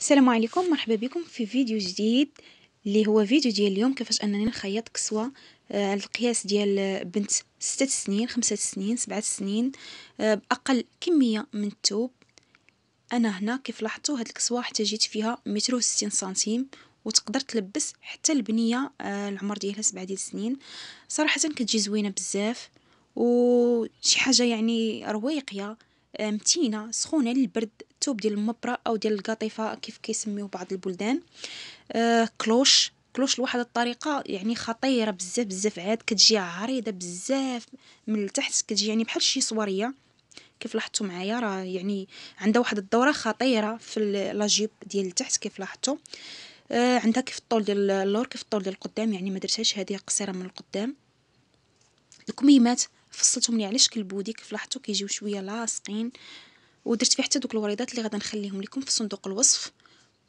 السلام عليكم مرحبا بكم في فيديو جديد اللي هو فيديو ديال اليوم كيفاش انني نخيط كسوه على آه، القياس ديال بنت ستة سنين خمسة سنين سبعة سنين آه، باقل كميه من الثوب انا هنا كيف لاحظتوا هاد الكسوه حتى جيت فيها متر وستين سنتيم وتقدر تلبس حتى البنيه آه، العمر ديالها سبعة ديال السنين صراحه كتجي زوينه بزاف وشي حاجه يعني رويقيه متينه سخونه للبرد الثوب ديال المبرة أو ديال القاطفة كيف كيسميو بعض البلدان آه كلوش كلوش لواحد الطريقة يعني خطيرة بزاف بزاف عاد كتجي عريضة بزاف من التحت كتجي يعني بحال شي صورية كيف لاحظتوا معايا راه يعني عندها واحد الدوره خطيره في لاجيب ديال التحت كيف لاحظتوا آه عندها كيف الطول ديال اللور كيف الطول ديال القدام يعني ما درتهاش هذه قصيره من القدام الكميمات فصلتهم لي على شكل بودي كيف لاحظتوا كيجيو شويه لاصقين ودرت فيه حتى دوك الوريدات اللي غادا نخليهم لكم في صندوق الوصف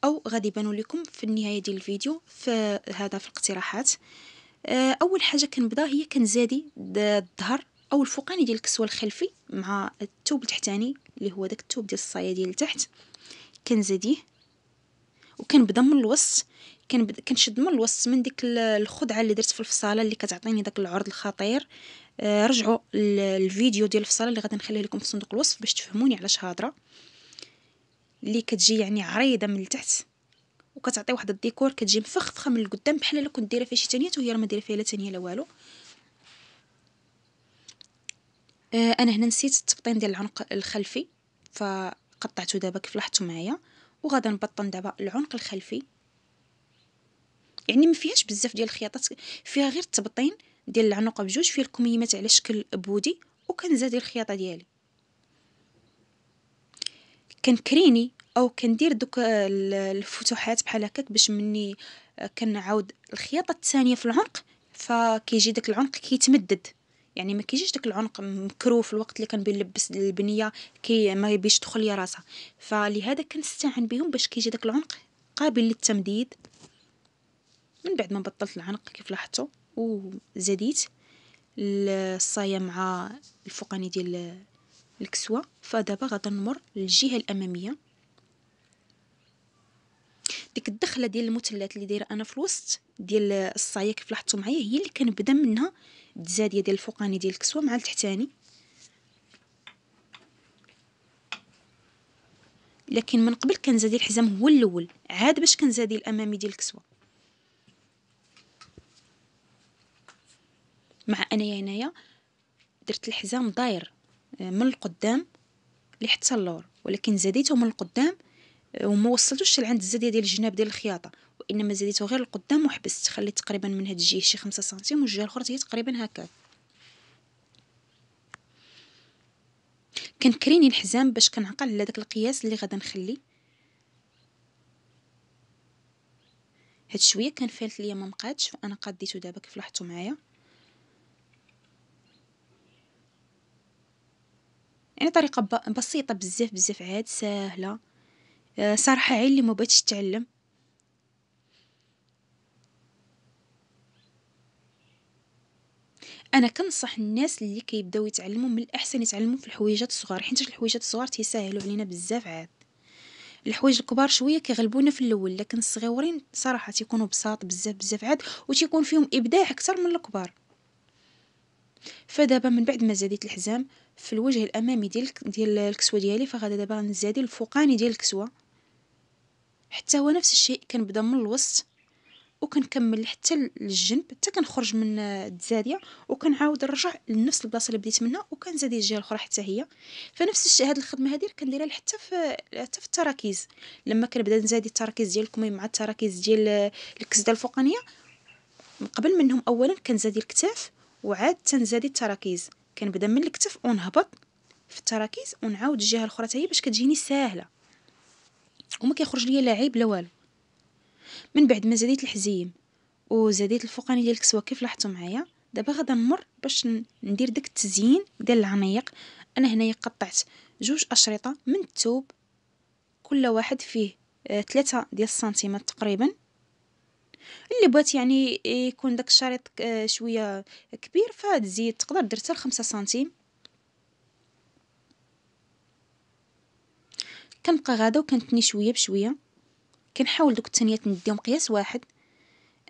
او غادي يبانوا لكم في النهايه ديال الفيديو في هذا في الاقتراحات آه، اول حاجه كنبدا هي كنزادي الظهر او الفوقاني ديال الكسوه الخلفي مع الثوب التحتاني اللي هو داك الثوب ديال الصايه ديال التحت كنزاديه وكنبدا من الوسط كنشد من الوسط من ديك الخدعه اللي درت في الفصاله اللي كتعطيني داك العرض الخطير آه، رجعوا الفيديو ديال الفصاله اللي غادي نخليه لكم في صندوق الوصف باش تفهموني علاش هضره اللي كتجي يعني عريضه من التحت وكتعطي واحد الديكور كتجي مفخفخه من القدام بحال الا كنت دايره فيها شي ثانيات وهي راه ما دايره فيها لا ثانيه لا والو آه انا هنا نسيت التبطين ديال العنق الخلفي فقطعته دابا كيف لاحظتوا معايا وغادا نبطن دابا العنق الخلفي يعني ما فيهاش بزاف ديال الخياطات فيها غير التبطين ديال العنقه بجوج فيه الكميمات على شكل بودي وكنزاد الخياطه ديالي كنكريني او كندير دوك آه، الفتوحات بحال هكاك باش مني آه، كنعاود الخياطه الثانيه في العنق فكيجي داك العنق كيتمدد يعني ما كيجيش داك العنق في الوقت اللي كنلبس البنيه كي ما يبيش تدخل ليا راسها فلهذا كنستعن بهم باش كيجي داك العنق قابل للتمديد من بعد ما بطلت العنق كيف لاحظتوا وزديت الصاية مع الفوقاني ديال الكسوة فدابا غادا نمر للجهة الأمامية ديك الدخلة ديال المثلث اللي دايرة أنا في الوسط ديال الصاية كيف لاحظتوا معايا هي اللي كنبدا منها التزادية ديال الفوقاني ديال الكسوة مع التحتاني لكن من قبل كنزادي الحزام هو الاول عاد باش كنزادي الامامي ديال الكسوه مع انايا هنايا درت الحزام داير آه، من القدام لحتى اللور ولكن زاديته من القدام آه، وما وصلتوش لعند الزاديه ديال الجناب ديال الخياطه وانما زاديته غير القدام وحبست خليت تقريبا من هاد الجهه شي خمسة سنتيم والجهه الاخرى هي تقريبا هكاك كنكريني الحزام باش كنعقل على داك القياس اللي غادا نخلي هاد شويه كان فالت ليا ما مقادش وانا قاديته دابا كيف لاحظتوا معايا يعني طريقة ب- بسيطة بزاف بزاف عاد ساهلة آه، صراحة عين اللي مبغيتش تعلم تتعلم انا كنصح الناس اللي كيبداو يتعلموا من الاحسن يتعلموا في الحويجات الصغار حيت الحويجات الصغار تيسهلوا علينا بزاف عاد الحوايج الكبار شويه كيغلبونا في الاول لكن الصغيورين صراحه تيكونوا بساط بزاف بزاف عاد وتيكون فيهم ابداع اكثر من الكبار فدابا من بعد ما زاديت الحزام في الوجه الامامي ديال ديال الكسوه ديالي فغادا دابا نزادي الفوقاني ديال الكسوه حتى هو نفس الشيء كنبدا من الوسط وكنكمل حتى للجنب حتى كنخرج من التزاديه وكنعاود نرجع لنفس البلاصه اللي بديت منها وكنزاد الجهه الاخرى حتى هي فنفس الشيء هذه الخدمه هذه كنديرها حتى في حتى في التراكيز لما كنبدا نزادي التراكيز ديال الكمين مع التراكيز ديال الكسده الفوقانيه من قبل منهم اولا كنزادي الكتاف وعاد تنزادي التراكيز كنبدا من الكتف ونهبط في التراكيز ونعاود الجهه الاخرى حتى هي باش كتجيني ساهله وما كيخرج ليا لا عيب لا والو من بعد ما زاديت الحزيم وزديت الفوقاني ديال الكسوه كيف لاحظتوا معايا دابا غادا نمر باش ندير داك التزيين ديال العنايق انا هنايا قطعت جوج اشرطه من الثوب كل واحد فيه آه، ثلاثة ديال السنتيمات تقريبا اللي بغات يعني يكون داك الشريط ك- آه، شويه كبير فتزيد تقدر دير حتى لخمسة سنتيم كنبقى غادا وكنتني شويه بشويه كنحاول دوك التنيات نديهم قياس واحد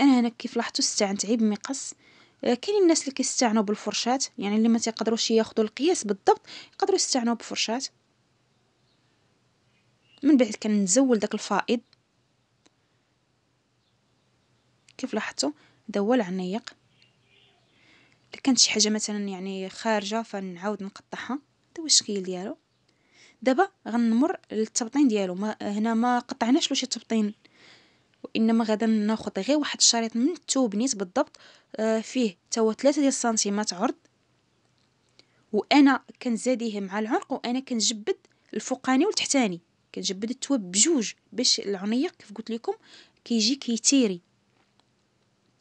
انا هنا كيف لاحظتوا استعنت عيب مقص آه، كاينين الناس اللي كيستعنوا بالفرشات يعني اللي ما تيقدروش ياخذوا القياس بالضبط يقدروا يستعنوا بفرشات من بعد كنزول داك الفائض كيف لاحظتوا هذا هو العنيق إلا كانت شي حاجة مثلا يعني خارجة فنعاود نقطعها هذا هو الشكل ديالو دابا غنمر للتبطين ديالو ما هنا ما قطعناش له شي تبطين وانما غادا ناخذ غير واحد الشريط من نيت بالضبط فيه آه، فيه توا 3 ديال السنتيمات عرض وانا كنزاديه مع العنق وانا كنجبد الفوقاني والتحتاني كنجبد التواب بجوج باش العنيق كيف قلت لكم كيجي كيتيري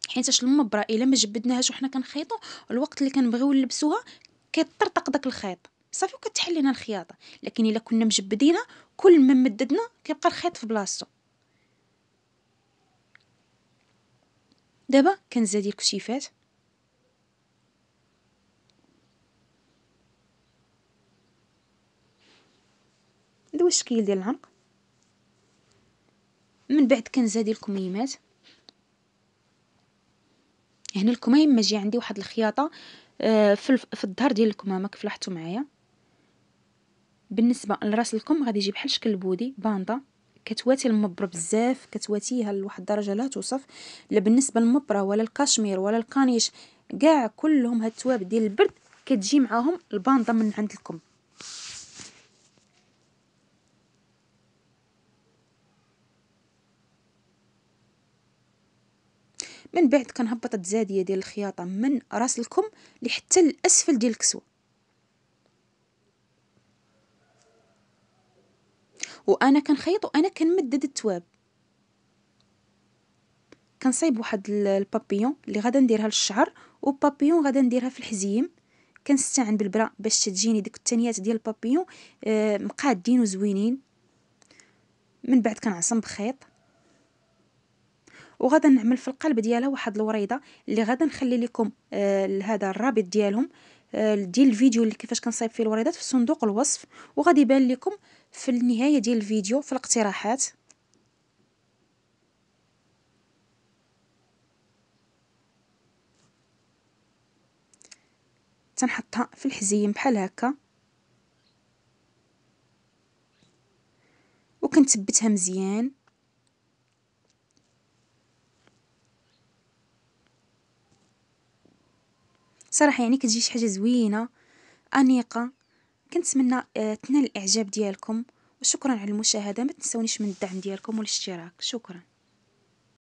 حيتاش المبرة الا ما جبدناهاش وحنا كنخيطو الوقت اللي كنبغيو نلبسوها كيطرطق داك الخيط صافي وكتحل لينا الخياطه لكن الا كنا مجبدينها كل ما مددنا كيبقى الخيط في بلاصتو دابا كنزاد الكشيفات دوز الشكل ديال العنق من بعد كنزادي الكميمات هنا الكمام ما جي عندي واحد الخياطه آه، في في الظهر ديال الكمامه كيف لاحظتوا معايا بالنسبه لراس الكم غادي يجي بحال شكل بودي باندا كتواتي المبر بزاف كتواتيها لواحد الدرجه لا توصف لا بالنسبه للمبره ولا الكاشمير ولا الكانيش كاع كلهم هاد التواب ديال البرد كتجي معاهم الباندا من عند الكم من بعد كنهبط الزاديه ديال الخياطه من راس الكم لحتى الاسفل ديال الكسوه وانا كنخيط وانا كنمدد التواب كنصايب واحد البابيون اللي غادا نديرها للشعر وبابيون غادا نديرها في الحزيم كنستعن بالبرا باش تجيني ديك التانيات ديال البابيون آه، مقادين وزوينين من بعد كنعصم بخيط وغادا نعمل في القلب ديالها واحد الوريضه اللي غادا نخلي لكم آه الرابط ديالهم آه ديال الفيديو اللي كيفاش كنصايب فيه الوريضات في صندوق الوصف وغادي يبان لكم في النهايه ديال الفيديو في الاقتراحات تنحطها في الحزيم بحال هكا وكنثبتها مزيان صراحة يعني كتجي شي حاجة زوينة أنيقة، كنتمنى آه، تنال الإعجاب ديالكم، وشكرا على المشاهدة، ما تنسونيش من الدعم ديالكم والاشتراك، شكرا.